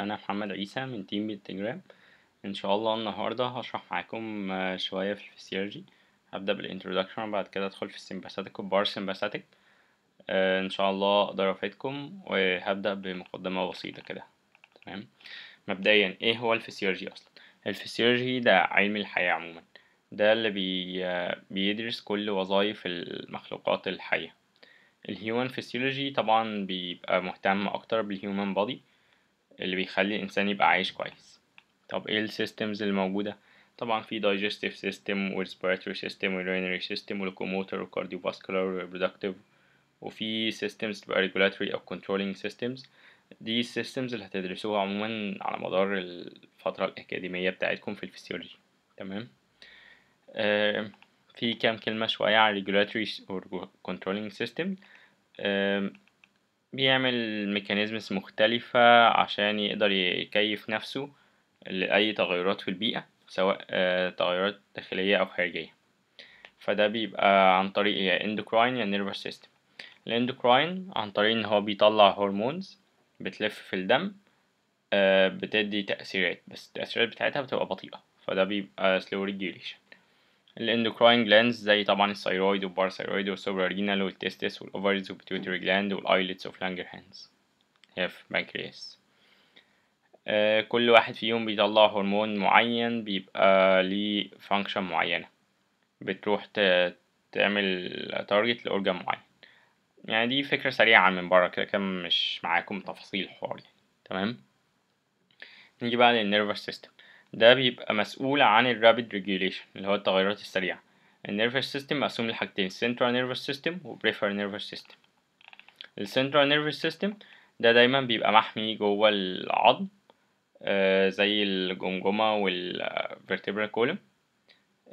أنا محمد عيسى من تيم بالتجرام إن شاء الله النهاردة هشرح معاكم آه، شوية في الفسيولوجي هبدأ بالانترودكشن وبعد كده أدخل في السمباثيك والبار سمباثيك إن شاء الله أقدر أفيدكم وهبدأ بمقدمة بسيطة كده تمام مبدئيا إيه هو الفسيولوجي أصلا الفسيولوجي ده علم الحياة عموما ده اللي بي آه، بيدرس كل وظائف المخلوقات الحية الهيومن فيسيولوجي طبعا بيبقى مهتم اكتر بالهيومن بودي اللي بيخلي الإنسان يبقى عايش كويس طب ايه السيستمز اللي موجودة طبعا في digestive system و respiratory system و urinary system و locomotor و cardiovascular و reproductive وفي systems تبقى regulatory أو controlling systems دي السيستمز اللي هتدرسوها عموما على مدار الفترة الأكاديمية بتاعتكم في الفسيولوجي تمام في كام كلمة شوية على regulatory و controlling system بيعمل ميكانيزمز مختلفة عشان يقدر يكيف نفسه لأي تغيرات في البيئة سواء آه، تغيرات داخلية أو خارجية فده بيبقى عن طريق يا endocrine يا nervous system الاندوكراين عن طريق ان هو بيطلع هرمونز بتلف في الدم آه، بتدي تأثيرات بس التأثيرات بتاعتها بتبقى بطيئة فده بيبقى slow regulation الاندوكراين جلاندز زي طبعا الثايرويد والباراثايرويد والسوبرارينال والتستس والاوفرز والبيتوتري جلاند والايلتس اوف هانز هي في البنكرياس آه، كل واحد فيهم بيطلع هرمون معين بيبقى ليه فانكشن معينة بتروح تعمل تارجت لأورجان معين يعني دي فكرة سريعة من بره كده كان مش معاكم تفاصيل الحوار يعني تمام نيجي بقى للنيرفس سيستم ده بيبقى مسؤول عن الرابيد ريجوليشن اللي هو التغيرات السريعة النيرفس سيستم مقسوم لحاجتين سنترال نيرفس سيستم وبريفر نيرفس سيستم السنترال نيرفس سيستم ده دايما بيبقى محمي جوه العظم آه، زي الجمجمة vertebral column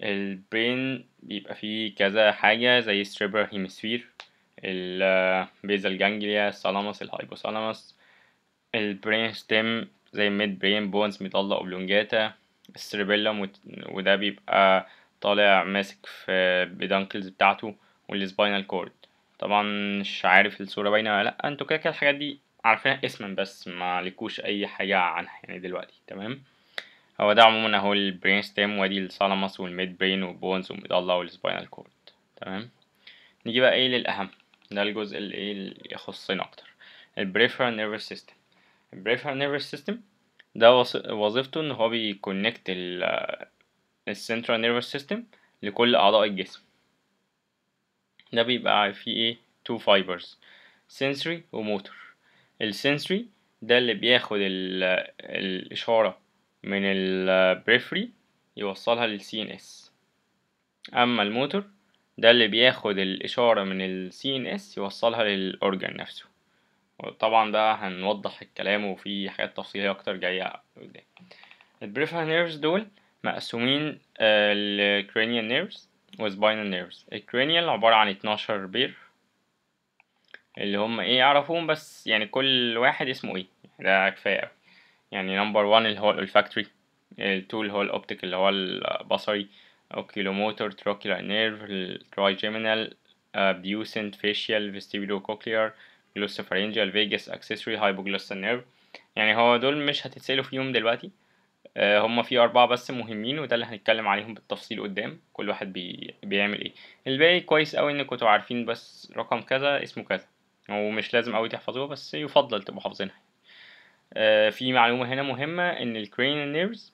البرين بيبقى فيه كذا حاجة زي cerebral hemisphere البيزل جانجليا hypothalamus ال البرين ستيم زي ميد برين بونز بيطلع بلونجاتا ستريبيلم وده بيبقى طالع ماسك في بدانكلز بتاعته والسباينال كورد طبعا مش عارف الصورة باينة ولا لأ انتوا كده كده الحاجات دي عارفينها اسما بس ما لكوش اي حاجة عنها يعني دلوقتي تمام هو ده عموما اهو البرين ستيم وادي الثالاموس والميد برين والبونز والمضلع والسباينال كورد تمام نيجي بقى ايه للأهم ده الجزء اللي ايه اللي يخصنا اكتر البريفرال نيرف سيستم peripheral nervous system ده وظيفته ان هو بيكونكت ال central nervous system لكل اعضاء الجسم ده بيبقى فيه ايه two fibers sensory وموتور السنسري ده اللي بياخد ال الاشارة من البريفري يوصلها للسي ان اس اما الموتور ده اللي بياخد الاشارة من السي ان اس يوصلها للاورجن نفسه طبعا ده هنوضح الكلام وفي حاجات تفصيلية أكتر جاية قدام البريفال نيرفز دول مقسومين الكرينيال نيرفز والسباينال نيرفز الكرينيال عبارة عن اتناشر بير اللي هم ايه يعرفوهم بس يعني كل واحد اسمه ايه ده كفاية أوي يعني نمبر وان اللي هو الأولفاكتوري التو اللي هو الأوبتيك اللي هو البصري اوكيلوموتور تروكيلا نيرف الترايجيمينال بيوسنت فيشيال فيستيبيلو كوكليار glossopharyngeal vagus accessory hypoglossal nerve يعني هو دول مش هتتسألوا فيهم دلوقتي آه، هما في أربعة بس مهمين وده اللي هنتكلم عليهم بالتفصيل قدام كل واحد بي... بيعمل ايه الباقي كويس أوي إنكم كنتوا عارفين بس رقم كذا اسمه كذا ومش لازم أوي تحفظوها بس يفضل تبقوا حافظينها آه، في معلومة هنا مهمة إن الكرين نيرفز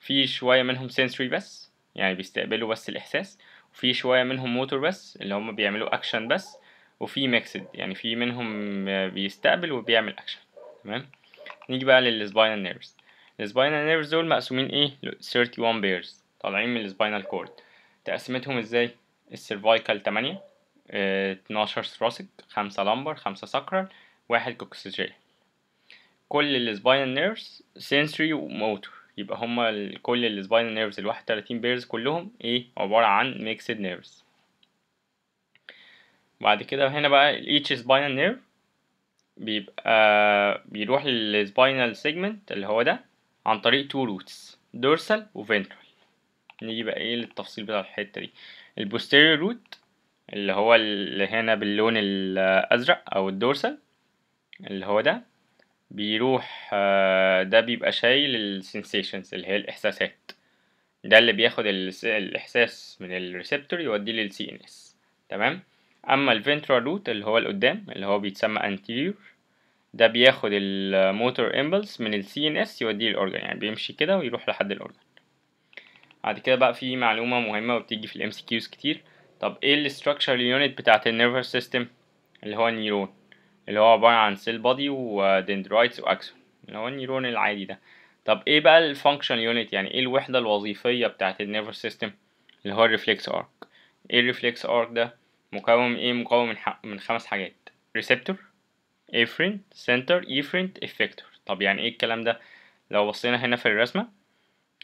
في شوية منهم سنسوري بس يعني بيستقبلوا بس الإحساس وفي شوية منهم موتور بس اللي هما بيعملوا أكشن بس وفي ميكسد يعني في منهم بيستقبل وبيعمل اكشن تمام نيجي بقى للسباينال نيرفز السباينال نيرفز دول مقسومين ايه 31 بيرز طالعين من السباينال كورد تقسيمتهم ازاي السيرفايكال 8 12 ثراسك 5 لامبر 5 ساكرال 1 كوكسيجيا كل السباينال نيرفز سنسوري وموتور يبقى هما كل السباينال نيرفز ال 31 بيرز كلهم ايه عبارة عن ميكسد نيرفز بعد كده هنا بقى each spinal nerve بيبقى آه، بيروح للسباينال سيجمنت اللي هو ده عن طريق تو روتس دورسال وفنترال نيجي بقى ايه للتفصيل بتاع الحته دي البوستيريور روت اللي هو اللي هنا باللون الازرق او الدورسال اللي هو ده بيروح آه، ده بيبقى شايل السنسيشنز اللي هي الاحساسات ده اللي بياخد الاحساس من الريسبتور يوديه للسي ان اس تمام أما الفنترال روت اللي هو القدام اللي هو بيتسمى anterior ده بياخد الموتور امبلس من ال CNS يوديه للأورجن يعني بيمشي كده ويروح لحد الأورجن بعد كده بقى في معلومة مهمة وبتيجي في ال MCQs كتير طب ايه unit بتاعت ال nervous سيستم اللي هو النيرون اللي هو عبارة عن و dendrites و axon اللي هو النيرون العادي ده طب ايه بقى functional unit يعني ايه الوحدة الوظيفية ال nervous سيستم اللي هو reflex arc ايه reflex arc ده مكون ايه مكون من, من خمس حاجات ريسبتور افرين سنتر افرين افكتور طب يعني ايه الكلام ده لو بصينا هنا في الرسمه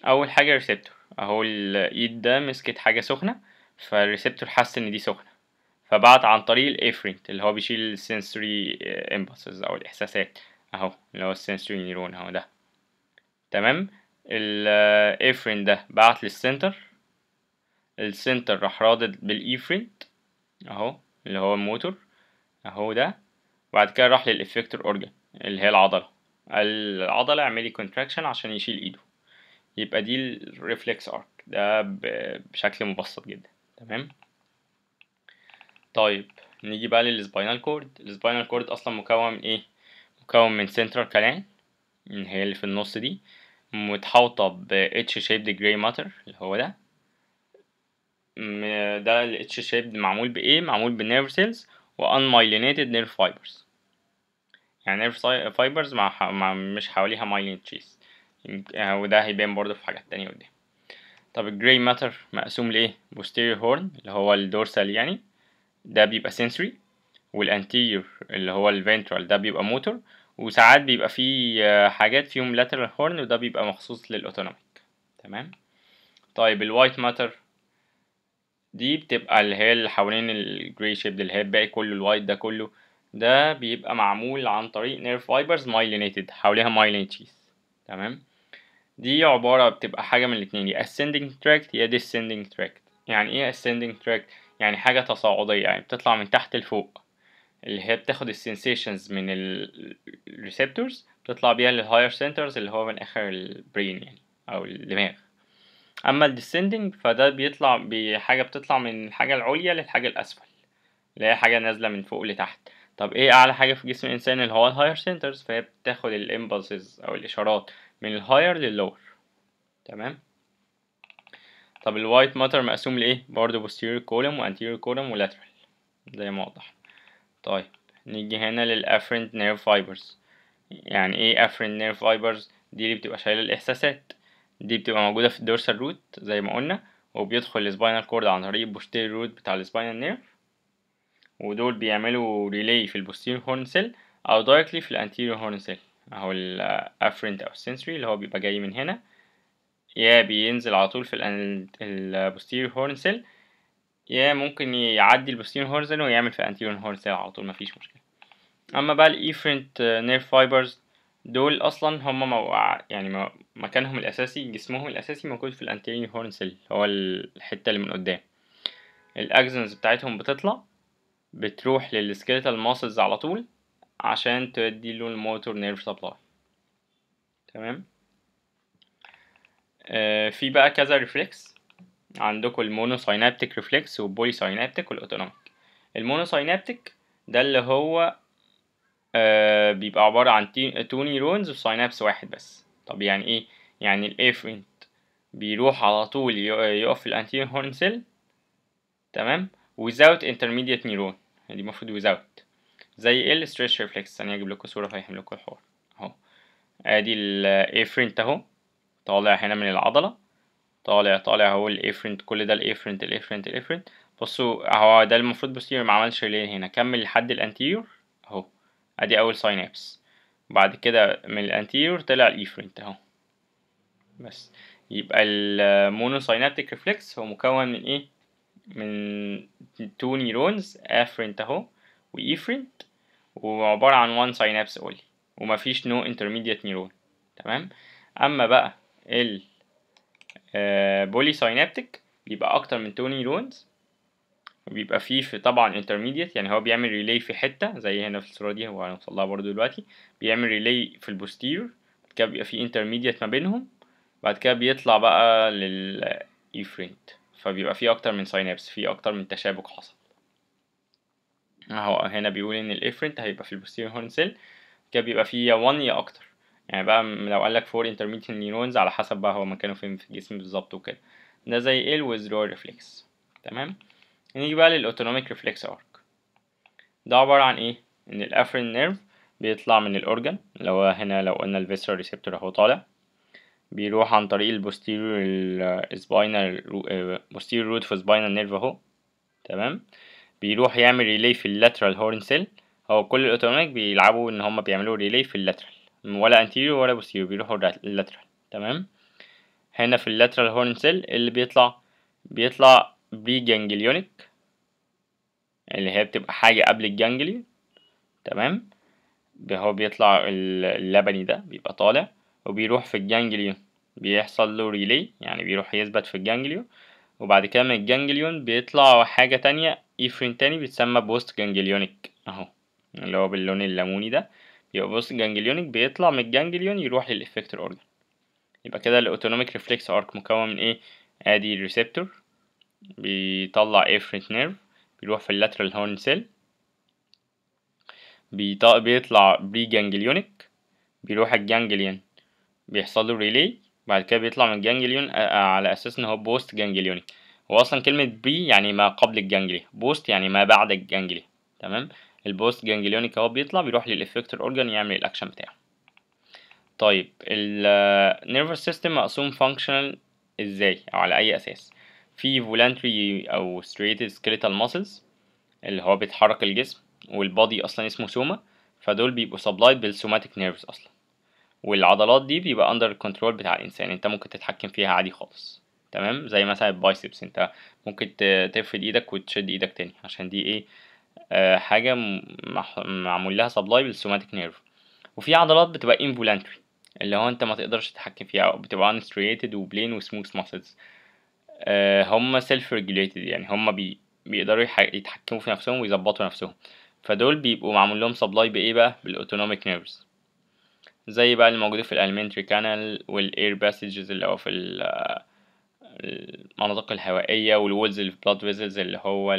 اول حاجه ريسبتور اهو الايد ده مسكت حاجه سخنه فالريسبتور حس ان دي سخنه فبعت عن طريق الافرين اللي هو بيشيل السنسوري امباسز او الاحساسات اهو اللي هو السنسوري نيرون اهو ده تمام الافرين ده بعت للسنتر السنتر راح رادد بالايفرنت أهو اللي هو الموتور أهو ده وبعد كده راح للإفكتور أورجان اللي هي العضلة العضلة اعملي كونتراكشن عشان يشيل إيده يبقى دي الريفلكس ارك ده بشكل مبسط جدا تمام طيب نيجي بقى للسباينال كورد السباينال كورد اصلا مكون من ايه مكون من سنترال كالان اللي هي اللي في النص دي متحوطه ب اتش شيبد جراي ماتر اللي هو ده ده الاتش شيب معمول بايه معمول بنيرف سيلز وانمايلينيتد نيرف فايبرز يعني نيرف فايبرز مع, مع مش حواليها مايلين آه، تشيز وده هيبان برضه في حاجات تانية قدام طب grey ماتر مقسوم لايه posterior هورن اللي هو الدورسال يعني ده بيبقى sensory anterior اللي هو الفنترال ده بيبقى موتور وساعات بيبقى فيه آه، حاجات فيهم lateral هورن وده بيبقى مخصوص للاوتونوميك تمام طيب الوايت ماتر دي بتبقى اللي هي اللي حوالين الجري شيب اللي هي الباقي كله الوايت ده كله ده بيبقى معمول عن طريق نيرف فايبرز مايلينيتد حواليها مايلين تمام دي عبارة بتبقى حاجة من الاتنين يا ascending tract يا descending tract يعني ايه ascending tract يعني حاجة تصاعدية يعني بتطلع من تحت لفوق اللي هي بتاخد السنسيشنز من الريسبتورز بتطلع بيها للهاير سنترز اللي هو من اخر البرين يعني او الدماغ أما الديسندنج فده بيطلع بحاجة بتطلع من الحاجة العليا للحاجة الأسفل اللي هي حاجة نازلة من فوق لتحت طب ايه أعلى حاجة في جسم الإنسان اللي هو الهاير سنترز فهي بتاخد الإمبلسز أو الإشارات من الهاير لللور تمام طب الوايت ماتر مقسوم لإيه برضه posterior column وanterior column ولاترال زي ما واضح طيب نيجي هنا للافرنت نيرف فايبرز يعني ايه افرنت نيرف فايبرز دي اللي بتبقى شايله الاحساسات دي بتبقى موجودة في الدورسال روت زي ما قلنا وبيدخل السباينال كورد عن طريق البوستيريور روت بتاع السباينال نيرف ودول بيعملوا ريلي في البوستيريور هورن سيل أو دايركتلي في الانتيريور هورن سيل أهو الأفرنت أو السنسوري اللي هو بيبقى جاي من هنا يا بينزل على طول في البوستيريور هورن سيل يا ممكن يعدي البوستيريور هورن سيل ويعمل في الانتيريور هورن سيل على طول مفيش مشكلة أما بقى الإيفرنت نيرف فايبرز دول اصلا هم موقع يعني مكانهم الاساسي جسمهم الاساسي موجود في الانتيني هورن سيل هو الحته اللي من قدام الاكسونز بتاعتهم بتطلع بتروح للسكيلتال ماسلز على طول عشان تدي له الموتور نيرف سبلاي تمام آه، في بقى كذا ريفلكس عندكم المونوساينابتيك ريفلكس والبولي ساينابتيك والاوتونوميك المونوساينابتيك ده اللي هو آه، بيبقى عبارة عن تو نيرونز وسينابس واحد بس طب يعني ايه يعني الافرنت بيروح على طول يقف في الانتيريور هورن سيل تمام without intermediate نيرون يعني دي المفروض without زي ال stress ريفلكس انا اجيب لكم صورة افهم لكم الحوار اهو ادي الافرنت اهو طالع هنا من العضلة طالع طالع اهو الافرنت كل ده الافرنت الافرنت الافرنت بصوا اهو ده المفروض بوستيريور ما عملش ليه هنا كمل لحد الانتيريور ادي اول ساينابس بعد كده من الانتيريور طلع الايفرنت اهو بس يبقى المونوساينابتيك ريفلكس هو مكون من ايه من تو نيرونز افرنت اهو وايفرنت وعبارة عن وان ساينابس اونلي ومفيش نو انترميديت نيرون تمام اما بقى ال بولي ساينابتيك بيبقى اكتر من تو نيرونز وبيبقى فيه في طبعا انترميديت يعني هو بيعمل ريلي في حته زي هنا في الصوره دي هو هنوصلها برضو دلوقتي بيعمل ريلي في البوستير بعد كده بيبقى فيه انترميديت ما بينهم بعد كده بيطلع بقى لل فبيبقى فيه اكتر من ساينابس فيه اكتر من تشابك حصل اهو هنا بيقول ان الافرنت هيبقى في البوستير هورن سيل كده بيبقى فيه يا 1 يا اكتر يعني بقى لو قالك 4 intermediate neurons على حسب بقى هو مكانه فين في الجسم بالظبط وكده ده زي ال withdrawal reflex تمام نيجي بقى للأوتونوميك ريفلكس أرك ده عبارة عن إيه؟ إن الأفرين نيرف بيطلع من الأورجن اللي هو هنا لو قلنا الفيسرا ريسبتور أهو طالع بيروح عن طريق البوستيريور سباينال آه، بوستيريور روت في سباينال نيرف أهو تمام بيروح يعمل ريلي في اللاترال هورن سيل هو كل الأوتونوميك بيلعبوا إن هما بيعملوا ريلي في اللاترال ولا أنتيريور ولا بوستيريور بيروحوا اللاترال تمام هنا في اللاترال هورن سيل اللي بيطلع بيطلع جانجليونيك اللي هي بتبقى حاجة قبل الجانجليون تمام هو بيطلع اللبني ده بيبقى طالع وبيروح في الجانجليون بيحصل له ريلي يعني بيروح يثبت في الجانجليون وبعد كده من الجانجليون بيطلع حاجة تانية إفرين تاني بيتسمى بوست جانجليونيك أهو اللي هو باللون الليموني ده يبقى بوست جانجليونيك بيطلع من الجانجليون يروح للإفكتور أورجن يبقى كده الأوتونوميك ريفلكس أرك مكون من إيه؟ آدي الريسبتور بيطلع افرنت نيرف بيروح في اللاترال هورن سيل بيطلع بري جانجليونيك بيروح الجانجليون بيحصل له ريلي بعد كده بيطلع من الجانجليون آه، آه، على اساس ان هو بوست جانجليونيك هو اصلا كلمه بي يعني ما قبل الجانجليا بوست يعني ما بعد الجانجليا تمام البوست جانجليونيك اهو بيطلع بيروح للافكتور اورجان يعمل الاكشن بتاعه طيب آه، Nervous سيستم مقسوم فانكشنال ازاي او على اي اساس في voluntary أو striated skeletal muscles اللي هو بيتحرك الجسم والبادي أصلا اسمه سوما فدول بيبقوا سبلايد بالسوماتيك نيرفز أصلا والعضلات دي بيبقى أندر الكنترول بتاع الإنسان أنت ممكن تتحكم فيها عادي خالص تمام زي مثلا البايسبس أنت ممكن تفرد إيدك وتشد إيدك تاني عشان دي إيه آه حاجة معمول لها سبلاي بالسوماتيك نيرف وفي عضلات بتبقى involuntary اللي هو أنت ما تقدرش تتحكم فيها بتبقى unstriated وبلين وسموث muscles آه، هم سيلف ريجوليتد يعني هم بي بيقدروا يتحكموا في نفسهم ويظبطوا نفسهم فدول بيبقوا معمول لهم سبلاي بايه بقى بالاوتونوميك نيرفز زي بقى اللي موجوده في الالمنتري كانال والاير باسجز اللي هو في المناطق الهوائيه والولز اللي في بلاد فيزلز اللي هو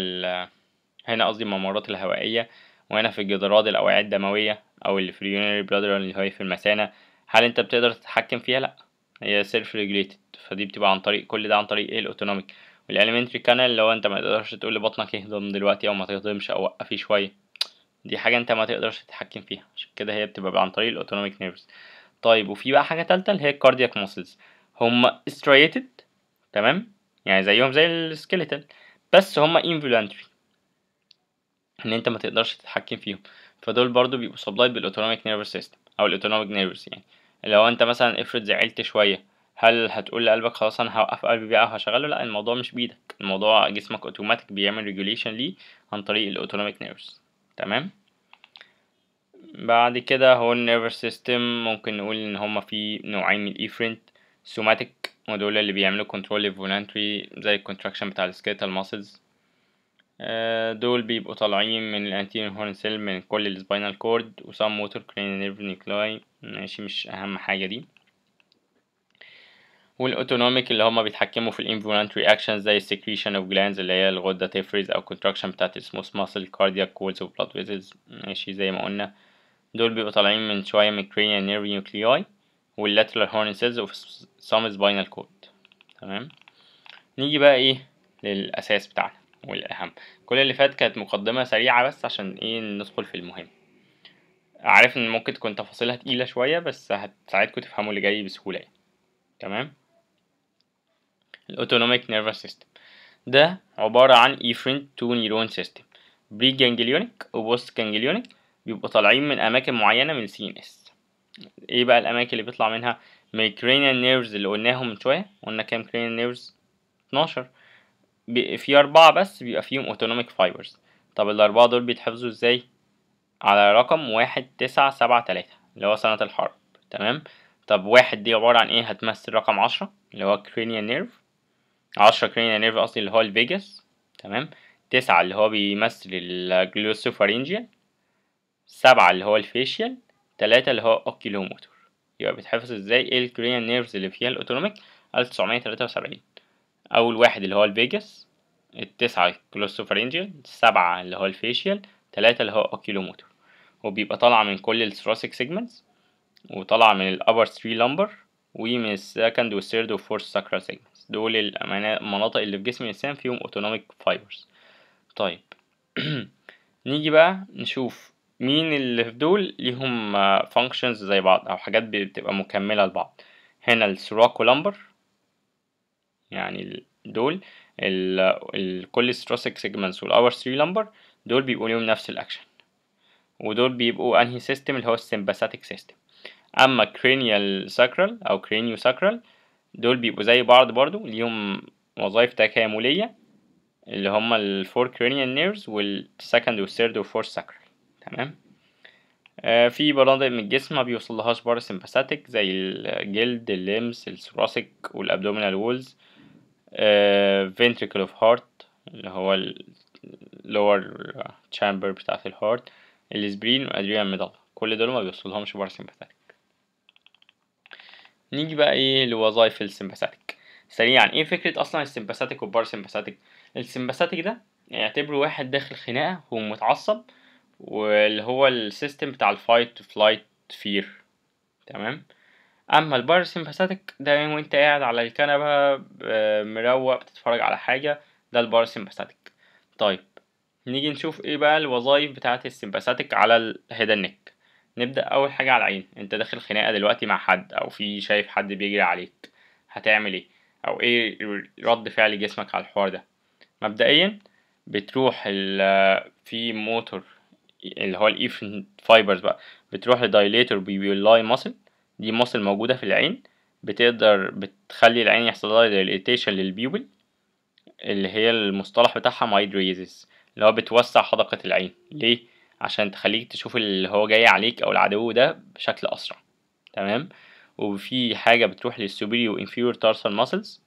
هنا قصدي الممرات الهوائيه وهنا في الجدران الاوعيه الدمويه او الفريونري بلادر اللي هي في المثانه هل انت بتقدر تتحكم فيها لا هي سيلف ريجوليتد فدي بتبقى عن طريق كل ده عن طريق ايه الاوتونوميك والاليمنتري كانال لو انت ما تقدرش تقول لبطنك يهضم دلوقتي او ما تهضمش او وقفي شويه دي حاجه انت ما تقدرش تتحكم فيها عشان كده هي بتبقى عن طريق الاوتونوميك نيرفز طيب وفي بقى حاجه تالته اللي هي الكاردياك موسلز هم striated تمام يعني زيهم زي السكيلتال بس هم انفولنتري ان انت ما تقدرش تتحكم فيهم فدول برضو بيبقوا سبلايد بالاوتونوميك نيرفز سيستم او الاوتونوميك نيرفز يعني لو انت مثلا افرض زعلت شويه هل هتقول لقلبك خلاص انا هوقف قلبي بقى وهشغله لا الموضوع مش بايدك الموضوع جسمك اوتوماتيك بيعمل ريجوليشن ليه عن طريق الاوتونوميك نيرفز تمام بعد كده هو النيرفس سيستم ممكن نقول ان هما في نوعين من الايفرنت سوماتيك ودول اللي بيعملوا كنترول للفولانتري زي الكونتراكشن بتاع السكيتال آه، ماسلز دول بيبقوا طالعين من الانتيرن هورن سيل من كل السباينال كورد وسام موتور كرين نيرف نيكلاي ماشي مش اهم حاجه دي والاوتونوميك اللي هما بيتحكموا في الانفولانتري رياكشن زي السكريشن اوف جلاندز اللي هي الغده تفرز او كونتراكشن بتاعت السموث ماسل كاردياك كولز وبلاد فيزلز ماشي زي ما قلنا دول بيبقوا طالعين من شويه من cranial نيرف نيوكليوي واللاترال هورن سيلز اوف سام سباينال كورد تمام نيجي بقى ايه للاساس بتاعنا والاهم كل اللي فات كانت مقدمه سريعه بس عشان ايه ندخل في المهم عارف ان ممكن تكون تفاصيلها تقيله شويه بس هتساعدكم تفهموا اللي جاي بسهوله يعني تمام الاوتونوميك nervous سيستم ده عبارة عن افرنت تو نيرون سيستم بري جانجليونيك وبوست جانجليونيك بيبقوا طالعين من اماكن معينة من السي ان اس ايه بقى الاماكن اللي بيطلع منها ميكرينيال نيرفز اللي قلناهم من شوية قلنا كام كرينيال نيرفز 12 في أربعة بس بيبقى فيهم أوتونوميك فايبرز طب الأربعة دول بيتحفظوا إزاي؟ على رقم واحد تسعة سبعة تلاتة اللي هو سنة الحرب تمام طب واحد دي عبارة عن إيه هتمثل رقم عشرة اللي هو cranial nerve عشرة كرينيا نيرف أصلي اللي هو الفيجاس تمام تسعة اللي هو بيمثل الجلوسوفارينجيال سبعة اللي هو الفيشيال تلاتة اللي هو أوكيلوموتور يبقى بيتحفظ ازاي ايه الكرينيال نيرفز اللي فيها الأوتونوميك ألف تسعمية تلاتة وسبعين أول واحد اللي هو الفيجاس التسعة الجلوسوفارينجيال السبعة اللي هو الفيشيال تلاتة اللي هو أوكيلوموتور وبيبقى طالعة من كل الثراسيك سيجمنتس وطالعة من الأبر ثري لمبر ومن السكند والثيرد والفورث ساكرال سيجمنتس دول المناطق اللي في جسم الإنسان فيهم أوتونوميك فايبرز طيب نيجي بقى نشوف مين اللي في دول ليهم فانكشنز آه، زي بعض أو حاجات بتبقى مكملة لبعض هنا السراك لامبر يعني دول ال كل ستراسيك سيجمنتس والأور 3 لامبر دول بيبقوا ليهم نفس الأكشن ودول بيبقوا أنهي سيستم اللي هو السيمباثيك سيستم أما cranial sacral أو craniosacral دول بيبقوا زي بعض برضو ليهم وظائف تكاملية اللي هما الفور cranial نيرز والسكند والثيرد والفور ساكرال تمام آه، في مناطق من الجسم ما بيوصلهاش باراسمباثيك زي الجلد اللمس الثوراسيك والابدومينال وولز آه ventricle اوف هارت اللي هو اللور تشامبر بتاعة الهارت السبرين والادريال ميدال كل دول ما بيوصلهمش باراسمباثيك نيجي بقى ايه لوظائف السمباثاتيك سريعا ايه فكرة اصلا السمباثاتيك والباراسمباثاتيك السمباثاتيك ده يعني يعتبره واحد داخل خناقة هو متعصب واللي هو السيستم بتاع الفايت فلايت فير تمام اما الباراسمباثاتيك ده يعني وانت قاعد على الكنبة آه، مروق بتتفرج على حاجة ده الباراسمباثاتيك طيب نيجي نشوف ايه بقى الوظائف بتاعة السمباثاتيك على الهيد نيك نبدأ أول حاجة على العين أنت داخل خناقة دلوقتي مع حد أو في شايف حد بيجري عليك هتعمل إيه أو إيه رد فعل جسمك على الحوار ده مبدئيا بتروح في موتور اللي هو الإيفن فايبرز e بقى بتروح لدايليتور بيولاي ماسل دي ماسل موجودة في العين بتقدر بتخلي العين يحصل لها دايليتيشن للبيوبل اللي هي المصطلح بتاعها مايدريزز اللي هو بتوسع حدقة العين ليه؟ عشان تخليك تشوف اللي هو جاي عليك او العدو ده بشكل اسرع تمام وفي حاجه بتروح للسوبيري انفيريور تارسال ماسلز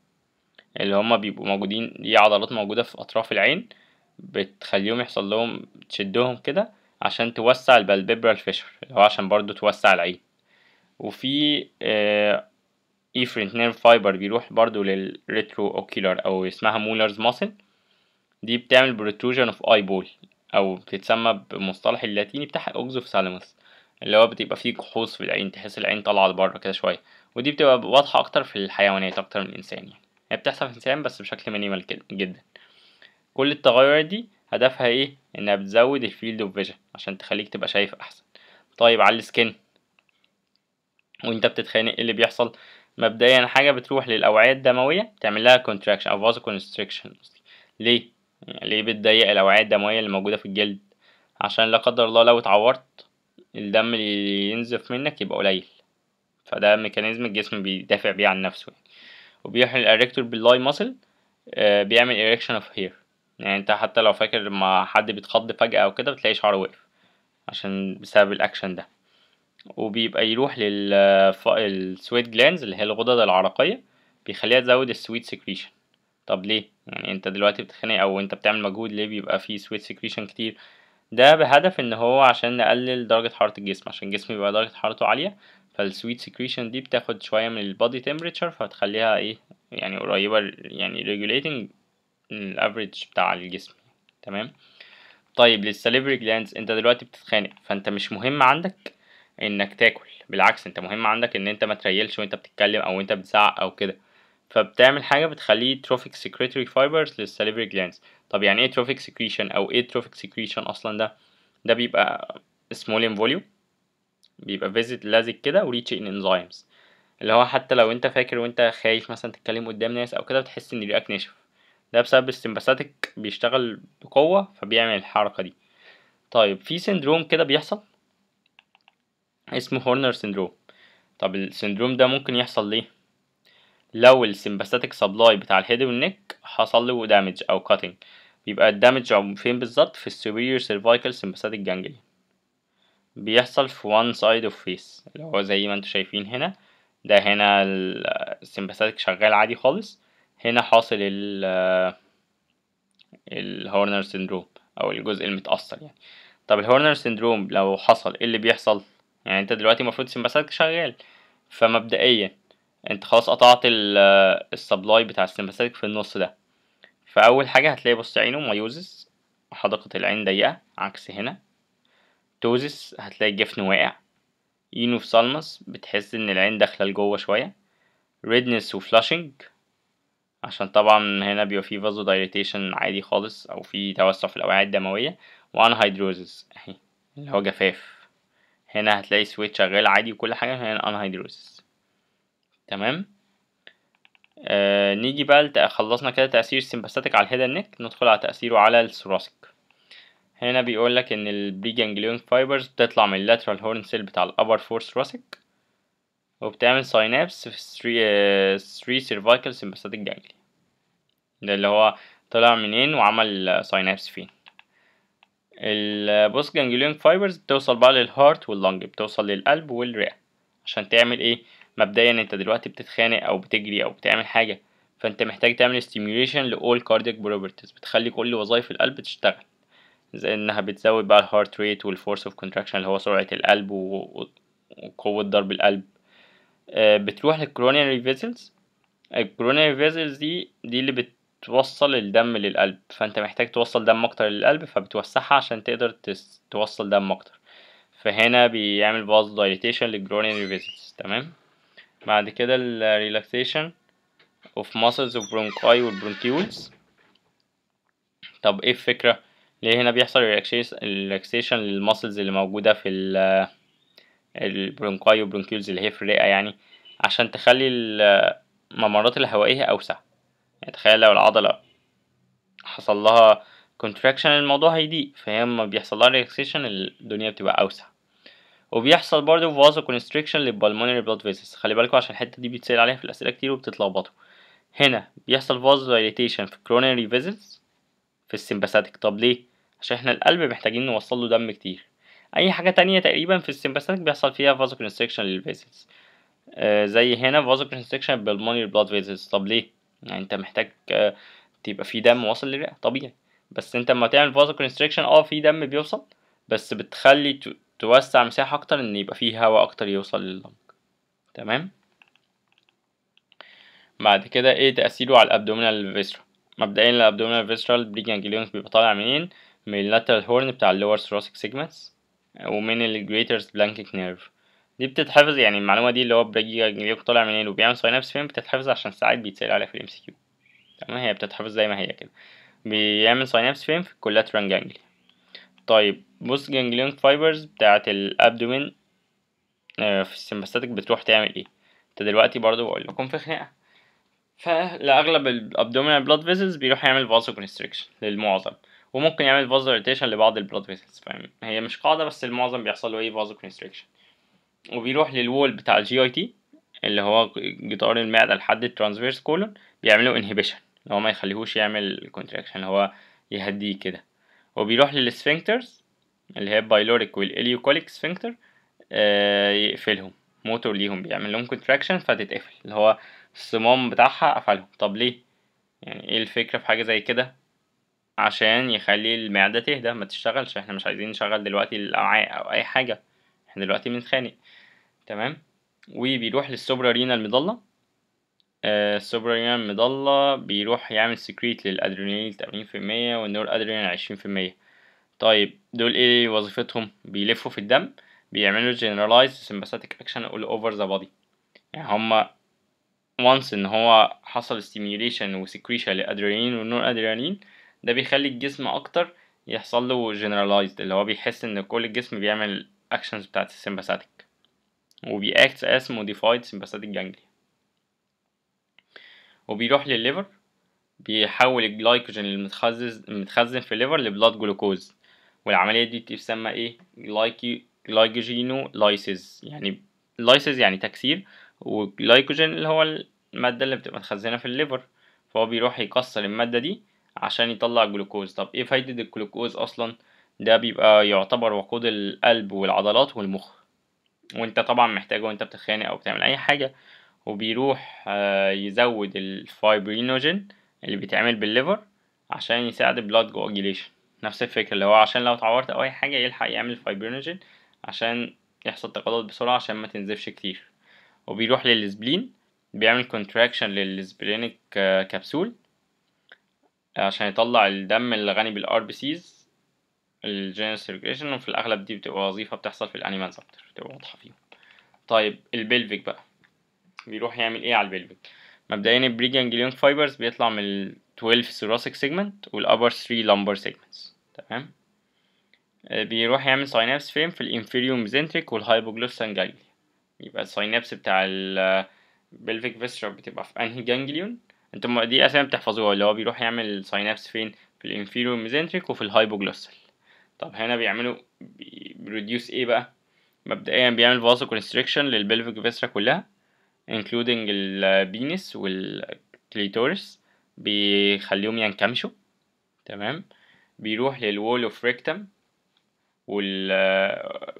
اللي هما بيبقوا موجودين دي عضلات موجوده في اطراف العين بتخليهم يحصل لهم تشدهم كده عشان توسع البالبيبرال فيشر اللي هو عشان برضو توسع العين وفي اه efferent نيرف فايبر بيروح برضو للريترو اوكيلر او اسمها مولرز ماسل دي بتعمل protrusion of اي بول أو بتتسمى بمصطلح اللاتيني بتاعها أوكزوفثالاموس اللي هو بتبقى فيه جحوص في العين تحس العين طالعة لبره كده شوية ودي بتبقى واضحة أكتر في الحيوانات أكتر من الإنسان يعني هي بتحصل في الإنسان بس بشكل مينيمال جدا كل التغيرات دي هدفها إيه؟ إنها بتزود الفيلد أوف فيجن عشان تخليك تبقى شايف أحسن طيب على السكن وانت بتتخانق ايه اللي بيحصل مبدئيا حاجة بتروح للأوعية الدموية تعمل لها كونتراكشن أو فازو كونستريكشن ليه؟ ليه بتضيق الأوعية الدموية اللي موجودة في الجلد عشان لا قدر الله لو اتعورت الدم اللي ينزف منك يبقى قليل فده ميكانيزم الجسم بيدافع بيه عن نفسه يعني. وبيحيي الاريكتور باللاي ماسل بيعمل اريكشن اوف هير يعني انت حتى لو فاكر لما حد بيتخض فجأة او كده بتلاقي شعره وقف عشان بسبب الاكشن ده وبيبقى يروح للسويت جلانز اللي هي الغدد العرقية بيخليها تزود السويت سكريشن طب ليه يعني انت دلوقتي بتتخانق او انت بتعمل مجهود ليه بيبقى فيه سويت secretion كتير ده بهدف ان هو عشان نقلل درجة حرارة الجسم عشان الجسم يبقى درجة حرارته عالية فالسويت سكريشن دي بتاخد شوية من البادي تمبريتشر فتخليها ايه يعني قريبة يعني ريجوليتنج الافريج بتاع الجسم تمام طيب للسليفري جلاندز انت دلوقتي بتتخانق فانت مش مهم عندك انك تاكل بالعكس انت مهم عندك ان انت ما تريلش وانت بتتكلم او انت بتزعق او كده فبتعمل حاجه بتخليه تروفيك سيكريتوري فايبرز للسليبري جلاندز طب يعني ايه تروفيك سيكريشن او ايه تروفيك سيكريشن اصلا ده ده بيبقى سمول فوليوم بيبقى فيزيت لازق كده وريتش ان انزيمز اللي هو حتى لو انت فاكر وانت خايف مثلا تتكلم قدام ناس او كده بتحس ان ريقك ناشف ده بسبب السمباثاتيك بيشتغل بقوه فبيعمل الحركه دي طيب في سندروم كده بيحصل اسمه هورنر سندروم طب السندروم ده ممكن يحصل ليه لو السمباثيتك سبلاي بتاع الهيد والنك حصل له دامج او كاتنج بيبقى الدامج فين بالظبط في السوبيريور سيرفايكال سمباثيتك جانجليا بيحصل في وان سايد اوف فيس اللي هو زي ما انتم شايفين هنا ده هنا السمباثيتك شغال عادي خالص هنا حاصل ال الهورنر سيندروم او الجزء المتأثر يعني طب الهورنر سيندروم لو حصل ايه اللي بيحصل يعني انت دلوقتي المفروض سمباثيتك شغال فمبدئيا انت خلاص قطعت آه، السبلاي بتاع السمباثيتك في النص ده فاول حاجه هتلاقي بص عينه مايوزس حدقه العين ضيقه عكس هنا توزس هتلاقي الجفن واقع سالمس بتحس ان العين داخله لجوه شويه ريدنس وفلاشنج عشان طبعا هنا بيبقى فيه فازو دايريتيشن عادي خالص او في توسع في الاوعيه الدمويه هيدروزس اهي اللي هو جفاف هنا هتلاقي سويت شغال عادي وكل حاجه هنا انهيدروزس تمام آه نيجي بقى خلصنا كده تأثير السمباثيك على الهيد نيك ندخل على تأثيره على الثوراسيك هنا بيقول لك ان البري جانجليون فايبرز بتطلع من اللاترال هورن سيل بتاع الابر فورس ثوراسيك وبتعمل ساينابس في 3 3 سيرفايكال سيمباستاتيك جانجلي ده اللي هو طلع منين وعمل ساينابس فين البوست جانجليون فايبرز بتوصل بقى للهارت واللنج بتوصل للقلب والرئة عشان تعمل ايه مبدئيا انت دلوقتي بتتخانق او بتجري او بتعمل حاجه فانت محتاج تعمل stimulation لأول cardiac properties بتخلي كل وظايف القلب تشتغل زي انها بتزود بقى الهارت ريت والفورس اوف كونتراكشن اللي هو سرعه القلب وقوه ضرب القلب آه، بتروح للكرونياري فيزلز الكرونياري فيزلز دي دي اللي بتوصل الدم للقلب فانت محتاج توصل دم اكتر للقلب فبتوسعها عشان تقدر توصل دم اكتر فهنا بيعمل باز دايليتيشن للكرونياري فيزلز تمام بعد كده relaxation of muscles of bronchi والبرونكيولز طب ايه الفكرة ليه هنا بيحصل relaxation للماسلز اللي موجودة في ال البرونكاي والبرونكيولز اللي هي في الرئة يعني عشان تخلي الممرات الهوائية أوسع يعني تخيل لو العضلة حصل لها كونتراكشن الموضوع هيضيق فهي لما بيحصل لها ريلاكسيشن الدنيا بتبقى أوسع وبيحصل برضه فازو كونستريكشن للبالمونري بلاد فيسز خلي بالكوا عشان الحته دي بيتسال عليها في الاسئله كتير وبتتلخبطوا هنا بيحصل فازو دايليتيشن في الكروناري فيسز في السمباثيك طب ليه عشان احنا القلب محتاجين نوصل له دم كتير اي حاجه تانية تقريبا في السمباثيك بيحصل فيها فازو كونستريكشن للفيسز زي هنا فازو كونستريكشن بالمونري بلاد فيسز طب ليه يعني انت محتاج آه، تبقى في دم واصل للرئه طبيعي بس انت لما تعمل فازو كونستريكشن اه في دم بيوصل بس بتخلي توسع مساحة أكتر إن يبقى فيه هواء أكتر يوصل لللنج تمام بعد كده إيه تأثيره على الأبدومينال فيسرا مبدئيا الأبدومينال فيسرا بري جانجليونز بيبقى طالع منين من اللاترال هورن بتاع اللور ثوراسيك سيجمنتس ومن الجريترز بلانكيك نيرف دي بتتحفظ يعني المعلومة دي اللي هو بري جانجليون طالع منين وبيعمل ساينابس فين بتتحفظ عشان ساعات بيتسأل عليها في الام سي كيو تمام هي بتتحفظ زي ما هي كده بيعمل ساينابس فين في الكولاترال جانجلي طيب بوست جانجليون فايبرز بتاعت الأبدومين آه، في السمباستاتيك بتروح تعمل ايه انت دلوقتي برضو بقول لكم في خناقة فلأغلب الأبدومينال بلاد فيزلز بيروح يعمل كونستريكشن للمعظم وممكن يعمل فازو ريتيشن لبعض البلاد فيزلز فاهم هي مش قاعده بس المعظم بيحصل له ايه فازو كونستريكشن وبيروح للوول بتاع الجي اي تي اللي هو جدار المعده لحد الترانسفيرس كولون بيعملوا انهبيشن اللي هو ما يخليهوش يعمل كونتراكشن اللي هو يهديه كده وبيروح للسفنكترز اللي هي البايلوريك والإليوكوليك سفنكتر آه، يقفلهم موتور ليهم بيعمل لهم كونتراكشن فتتقفل اللي هو الصمام بتاعها قفلهم طب ليه يعني ايه الفكرة في حاجة زي كده عشان يخلي المعدة تهدى ما تشتغلش احنا مش عايزين نشغل دلوقتي الأوعاء أو أي حاجة احنا دلوقتي بنتخانق تمام وبيروح للسوبرا رينا المضلة آه، السوبرا رينا المضلة بيروح يعمل سكريت للأدرينالين تمانين في المية والنور أدرينالين عشرين في المية طيب دول ايه وظيفتهم بيلفوا في الدم بيعملوا generalized sympathetic action all over the body يعني هما once ان هو حصل stimulation وسكريشن للادرينالين والنور ادرينالين ده بيخلي الجسم اكتر يحصل له generalized اللي هو بيحس ان كل الجسم بيعمل actions بتاعت السمباثيك وبيأكت as modified sympathetic ganglia وبيروح للليفر بيحول الجلايكوجين المتخزن في الليفر لبلاد جلوكوز والعملية دي بتسمى ايه جلايكوجينو لايسيز يعني لايسيز يعني تكسير وجلايكوجين اللي هو المادة اللي بتبقى متخزنة في الليفر فهو بيروح يكسر المادة دي عشان يطلع جلوكوز طب ايه فايدة الجلوكوز اصلا ده بيبقى يعتبر وقود القلب والعضلات والمخ وانت طبعا محتاجه وانت بتتخانق او بتعمل اي حاجة وبيروح آه، يزود الفايبرينوجين اللي بيتعمل بالليفر عشان يساعد بلاد جواجيليشن نفس الفكرة اللي هو عشان لو اتعورت أو أي حاجة يلحق يعمل فايبرينوجين عشان يحصل تقلص بسرعة عشان ما تنزفش كتير وبيروح للسبلين بيعمل كونتراكشن للسبلينيك كبسول آه، عشان يطلع الدم اللي غني بالار بي سيز الجينيرال سيركيشن وفي الأغلب دي بتبقى وظيفة بتحصل في الأنيمالز أكتر بتبقى واضحة فيهم طيب البلفيك بقى بيروح يعمل ايه على البلفيك مبدئيا البريجانجليون فايبرز بيطلع من ال 12 thoracic segment والأبر 3 لامبر سيجمنتس تمام آه، بيروح يعمل ساينابس فين في الانفيريوم ميزنتريك والهايبوجلوس جانجليا يبقى الساينابس بتاع البلفيك فيسرا بتبقى في انهي جانجليون انتم دي اسامي بتحفظوها اللي هو بيروح يعمل ساينابس فين في الانفيريوم ميزنتريك وفي الهايبوجلوسال طب هنا بيعملوا بروديوس ايه بقى مبدئيا بيعمل فاسو كونستريكشن للبلفيك فيسرا كلها including البينس والكليتورس بيخليهم ينكمشوا تمام بيروح للوول اوف ريكتم وال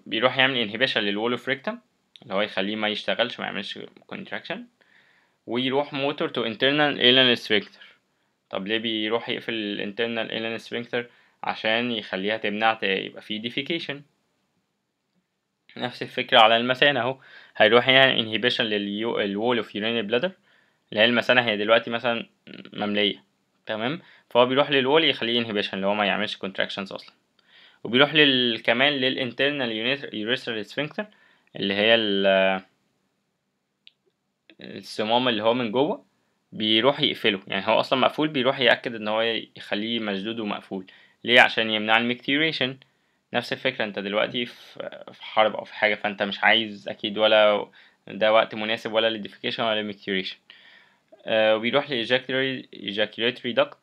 بيروح يعمل انهبيشن للوول اوف ريكتم اللي هو يخليه ما يشتغلش ما يعملش كونتراكشن ويروح موتور تو internal alien سفنكتر طب ليه بيروح يقفل الانترنال alien سفنكتر عشان يخليها تمنع يبقى في ديفيكيشن نفس الفكرة على المثانة اهو هيروح يعمل انهبيشن للوول اوف urinary bladder اللي هي المثانة هي دلوقتي مثلا مملية تمام فهو بيروح للولي يخليه انهبيشن اللي هو ما يعملش كونتراكشنز اصلا وبيروح لل كمان للانترنال يوريثرال سفنكتر اللي هي ال الصمام اللي هو من جوه بيروح يقفله يعني هو اصلا مقفول بيروح ياكد ان هو يخليه مسدود ومقفول ليه عشان يمنع الميكتيريشن نفس الفكره انت دلوقتي في حرب او في حاجه فانت مش عايز اكيد ولا ده وقت مناسب ولا للديفيكيشن ولا للميكتيريشن آه، وبيروح ل ejaculatory duct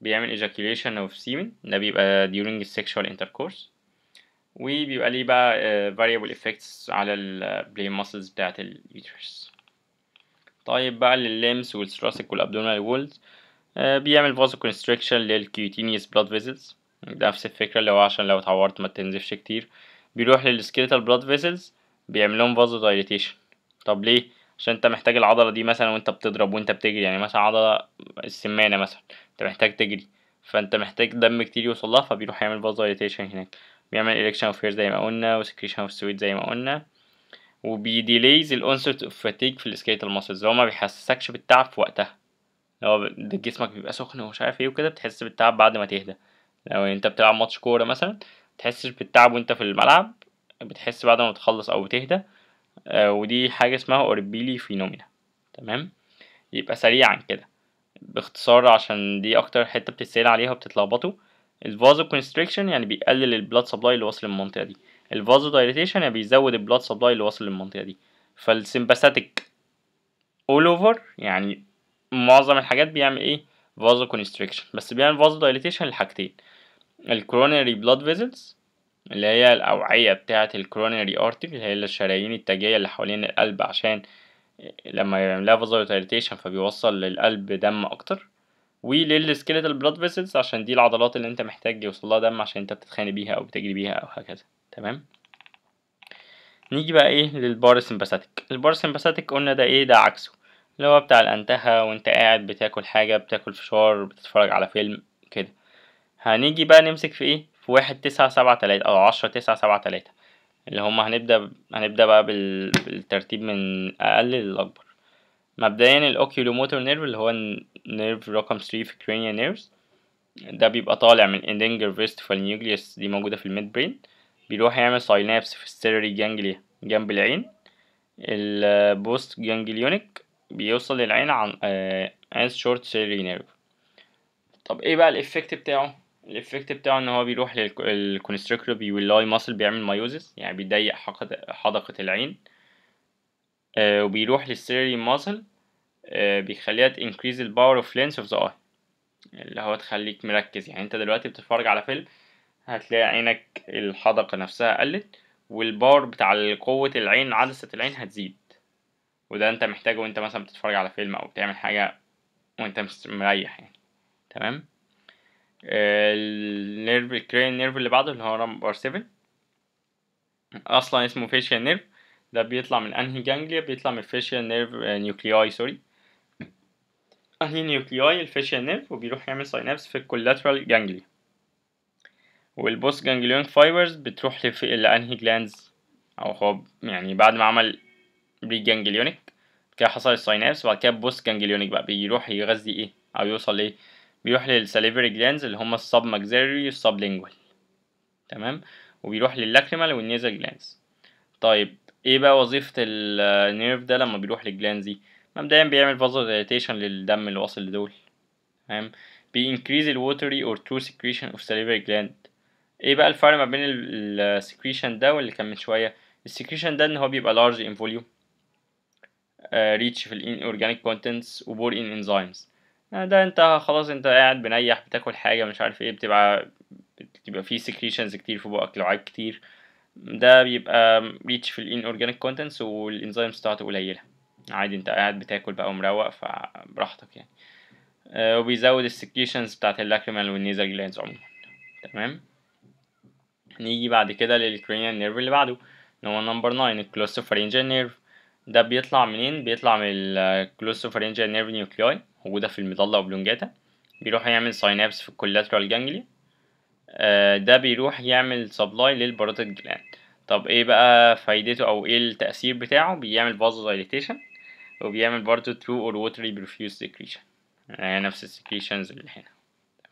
بيعمل ejaculation of semen ده بيبقى during sexual intercourse وبيبقى ليه بقى آه، variable effects على ال brain muscles بتاعة ال uterus طيب بقى لللمس والثراسك والابدومينال وولز آه، بيعمل فازو كونستريكشن للكيوتينيوس بلاد فيزلز نفس الفكرة اللي هو عشان لو اتعورت ما تنزفش كتير بيروح للسكيلتال بلاد فيزلز بيعمل لهم فازو دايليتيشن طب ليه عشان انت محتاج العضلة دي مثلا وانت بتضرب وانت بتجري يعني مثلا عضلة السمانة مثلا انت محتاج تجري فانت محتاج دم كتير يوصلها فبيروح يعمل فازو هناك بيعمل إريكشن اوف زي ما قلنا وسكريشن اوف سويت زي ما قلنا وبيديليز الانسرت اوف فاتيج في السكيتال ماسلز هو ما بيحسسكش بالتعب في وقتها لو جسمك بيبقى سخن ومش عارف ايه وكده بتحس بالتعب بعد ما تهدى لو انت بتلعب ماتش كورة مثلا متحسش بالتعب وانت في الملعب بتحس بعد ما تخلص او بتهدى آه، ودي حاجة اسمها أوربيلي فينومينا تمام يبقى سريعا كده باختصار عشان دي أكتر حتة بتتسأل عليها وبتتلخبطوا الفازو كونستريكشن يعني بيقلل البلاد سبلاي اللي واصل للمنطقة دي الفازو دايريتيشن يعني بيزود البلاد سبلاي اللي واصل للمنطقة دي فالسمباثيك اول اوفر يعني معظم الحاجات بيعمل ايه فازو كونستريكشن بس بيعمل فازو دايليتيشن لحاجتين الكورونري بلاد فيزلز اللي هي الأوعية بتاعة الكوروناري أرتري اللي هي الشرايين التاجية اللي حوالين القلب عشان لما يعملها فازولوتيليتيشن فبيوصل للقلب دم أكتر وللسكيلتال بلاد فيسلز عشان دي العضلات اللي انت محتاج يوصلها دم عشان انت بتتخانق بيها او بتجري بيها او هكذا تمام نيجي بقى ايه البار سمباثيك قلنا ده ايه ده عكسه اللي هو بتاع الانتهى وانت قاعد بتاكل حاجه بتاكل فشار بتتفرج على فيلم كده هنيجي بقى نمسك في ايه في واحد تسعة سبعة تلاتة أو عشرة تسعة سبعة تلاتة اللي هما هنبدأ هنبدأ بقى بالترتيب من أقل للأكبر مبدئيا الأوكيولوموتور نيرف اللي هو النيرف رقم تلاتة في كرينيا نيرفز ده بيبقى طالع من اندنجر فيستفال نيوكليوس دي موجودة في الميد برين بيروح يعمل ساينابس في السيرري جانجليا جنب العين البوست جانجليونيك بيوصل للعين عن آه شورت سيري نيرف طب ايه بقى الافكت بتاعه الافكت بتاعه ان هو بيروح للكونستريكتور بيولاي ماسل بيعمل مايوزس يعني بيضيق حدقة العين آه، وبيروح للسيري ماسل آه، بيخليها تنكريز الباور اوف لينس اوف ذا اي اللي هو تخليك مركز يعني انت دلوقتي بتتفرج على فيلم هتلاقي عينك الحدقة نفسها قلت والبار بتاع قوة العين عدسة العين هتزيد وده انت محتاجه وانت مثلا بتتفرج على فيلم او بتعمل حاجة وانت مريح يعني تمام النيرف الكرين نيرف اللي بعده اللي هو نمبر 7 اصلا اسمه فيشيال نيرف ده بيطلع من انهي جانجليا بيطلع من فيشيال نيرف آه، نيوكليوي سوري انهي نيوكليوي الفيشيال نيرف وبيروح يعمل ساينابس في الكولاترال جانجليا والبوست جانجليون فايبرز بتروح لانهي جلاندز او هو يعني بعد ما عمل بري جانجليونيك كده حصل الساينابس وبعد كده بوست جانجليونيك بقى بيروح يغذي ايه او يوصل ايه بيروح للساليفري جلانز اللي هما السب ماكزيري والسب لينجوال تمام وبيروح للاكريمال والنيزل جلانز طيب ايه بقى وظيفة النيرف ده لما بيروح للجلانز دي مبدئيا بيعمل فازو دايليتيشن للدم اللي واصل لدول تمام بي ال الوتري اور ترو سكريشن اوف salivary جلاند ايه بقى الفرق ما بين السكريشن ده واللي كان من شويه السكريشن ده ان هو بيبقى لارج ان فوليوم ريتش في الان contents كونتنتس وبور ان انزيمز آه، ده انت خلاص انت قاعد بنيح بتاكل حاجة مش عارف ايه بتبقى بتبقى فيه سكريشنز كتير في بقك لعاب كتير ده بيبقى ريتش في الان اورجانيك كونتنتس والانزيمز بتاعته قليلة عادي انت قاعد بتاكل بقى ومروق فبراحتك يعني آه، وبيزود السكريشنز بتاعت اللاكريمال والنيزل جلاندز عموما تمام نيجي بعد كده للكرينيال نيرف اللي بعده اللي هو نمبر 9 الكلوستوفرينجيال نيرف ده بيطلع منين بيطلع من الكلوستوفرينجيال نيرف نيوكلاي موجودة في المظلة وبلونجاتا بيروح يعمل ساينابس في الكولاترال جانجليا آه، ده بيروح يعمل سبلاي للبارotid جلاند طب ايه بقى فايدته او ايه التأثير بتاعه بيعمل vasodilation وبيعمل برضه true or watery profuse secretion آه، نفس السكريشنز اللي هنا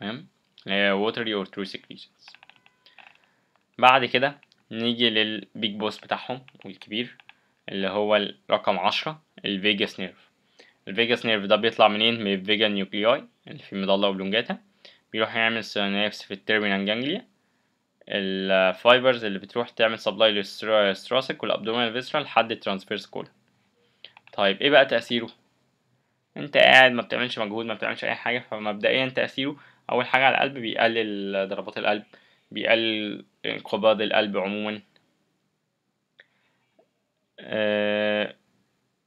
تمام آه، watery or true secretions بعد كده نيجي للبيج بوس بتاعهم والكبير اللي هو رقم عشرة الفيجاس نيرف الفيجاس نيرف ده بيطلع منين من الفيجا نيوكليوي اللي في المضلة وبلونجاتا بيروح يعمل سينابس في التيرمينال جانجليا الفايبرز اللي بتروح تعمل سبلاي للستراسك والابدومينال فيسرا لحد الترانسفيرس كول طيب ايه بقى تأثيره انت قاعد ما بتعملش مجهود ما بتعملش اي حاجة فمبدئيا تأثيره اول حاجة على القلب بيقلل ضربات القلب بيقلل انقباض القلب عموما آه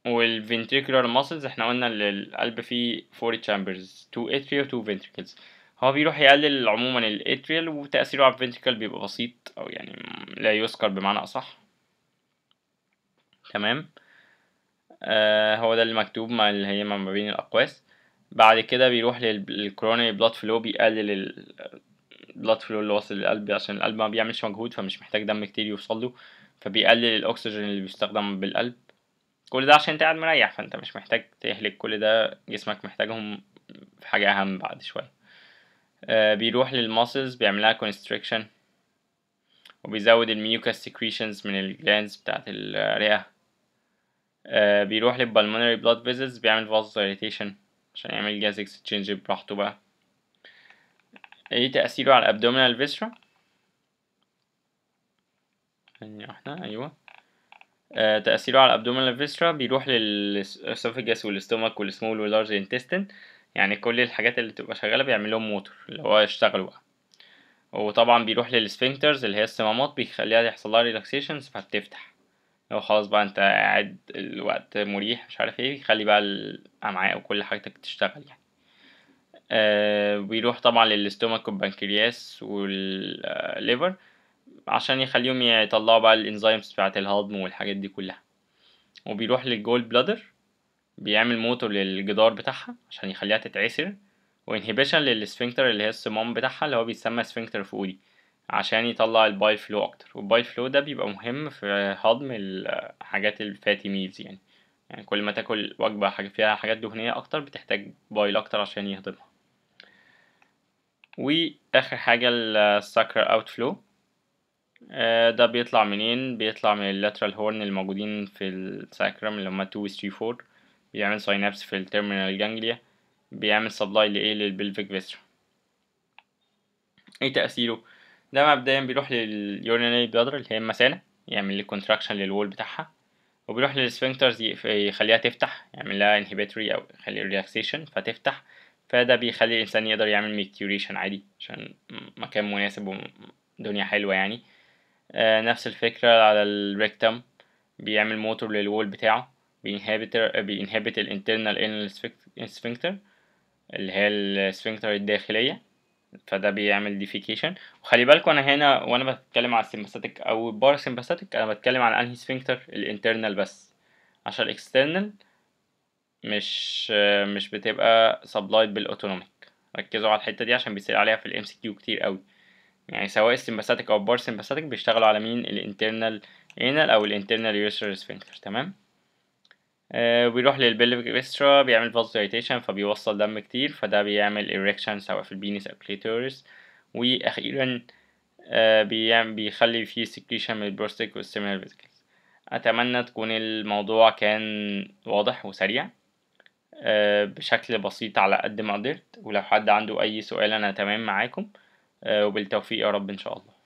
والventricular muscles احنا قلنا ان القلب فيه 4 chambers 2 atria و 2 ventricles هو بيروح يقلل عموما الاتريال وتأثيره على الفنتريكل بيبقى بسيط أو يعني لا يذكر بمعنى أصح تمام آه هو ده اللي مكتوب مع اللي هي ما بين الأقواس بعد كده بيروح coronary بلاد فلو بيقلل البلاد فلو اللي واصل للقلب عشان القلب ما بيعملش مجهود فمش محتاج دم كتير يوصله فبيقلل الأكسجين اللي بيستخدم بالقلب كل ده عشان انت قاعد مريح فانت مش محتاج تهلك كل ده جسمك محتاجهم في حاجة أهم بعد شوية آه بيروح للماسلز بيعملها كونستريكشن وبيزود الميوكاس سكريشنز من الجلانز بتاعة الرئة آه بيروح للبلمونري بلود فيزز بيعمل فاز دايليتيشن عشان يعمل جاز اكسشينج براحته بقى ايه تأثيره على الابدومينال فيسرا يعني احنا ايوه آه، تأثيره على الأبدومينال فيسترا بيروح للأسوفجاس والإستومك والسمول واللارج انتستين يعني كل الحاجات اللي تبقى شغالة بيعمل لهم موتور اللي هو يشتغلوا بقى وطبعا بيروح للسفنكترز اللي هي الصمامات بيخليها يحصل لها ريلاكسيشن فبتفتح لو خلاص بقى انت قاعد الوقت مريح مش عارف ايه بيخلي بقى الامعاء وكل حاجتك تشتغل يعني آه، بيروح طبعا للاستومك والبنكرياس والليفر عشان يخليهم يطلعوا بقى الانزيمز بتاعت الهضم والحاجات دي كلها وبيروح للجول بلادر بيعمل موتور للجدار بتاعها عشان يخليها تتعسر وانهبيشن للسفنكتر اللي هي الصمام بتاعها اللي هو بيتسمى سفنكتر فؤودي عشان يطلع البايل فلو اكتر والبايل فلو ده بيبقى مهم في هضم الحاجات الفاتي ميلز يعني يعني كل ما تاكل وجبة حاجة فيها حاجات دهنية اكتر بتحتاج بايل اكتر عشان يهضمها واخر حاجة السكر اوت فلو آه، ده بيطلع منين بيطلع من اللاترال هورن الموجودين في الساكرم اللي هما 2 3 4 بيعمل ساينابس في التيرمينال جانجليا بيعمل سبلاي لايه للبلفيك فيسترا ايه تأثيره ده مبدئيا بيروح لليورينري بلادر اللي هي المثانة يعمل لي كونتراكشن للوول بتاعها وبيروح للسفنكترز يخليها تفتح يعمل لها انهيبيتوري او يخلي ريلاكسيشن فتفتح فده بيخلي الانسان يقدر يعمل ميكيوريشن عادي عشان مكان مناسب ودنيا حلوه يعني آه، نفس الفكرة على الريكتم بيعمل موتور للوول بتاعه بينهابتر بينهابت الانترنال انال سفنكتر اللي هي السفنكتر الداخلية فده بيعمل ديفيكيشن وخلي بالكوا انا هنا وانا بتكلم على السمباثيك او الباراسمباثيك انا بتكلم عن انهي سفنكتر الانترنال بس عشان الاكسترنال مش مش بتبقى سبلايد بالاوتونوميك ركزوا على الحته دي عشان بيسال عليها في الام سي كيو كتير قوي يعني سواء السمباثيك او البارسمباثيك بيشتغلوا على مين الانترنال انال او الانترنال يوسر سفنكتر تمام آه بيروح للبلفيك فيسترا بيعمل فازولايتيشن فبيوصل دم كتير فده بيعمل إريكشن سواء في البينيس او كليتورس واخيرا آه، بيعمل بيخلي فيه سكريشن من البروستيك والسيمينال فيزيكلز اتمنى تكون الموضوع كان واضح وسريع آه، بشكل بسيط على قد ما قدرت ولو حد عنده اي سؤال انا تمام معاكم آه، وبالتوفيق يا رب إن شاء الله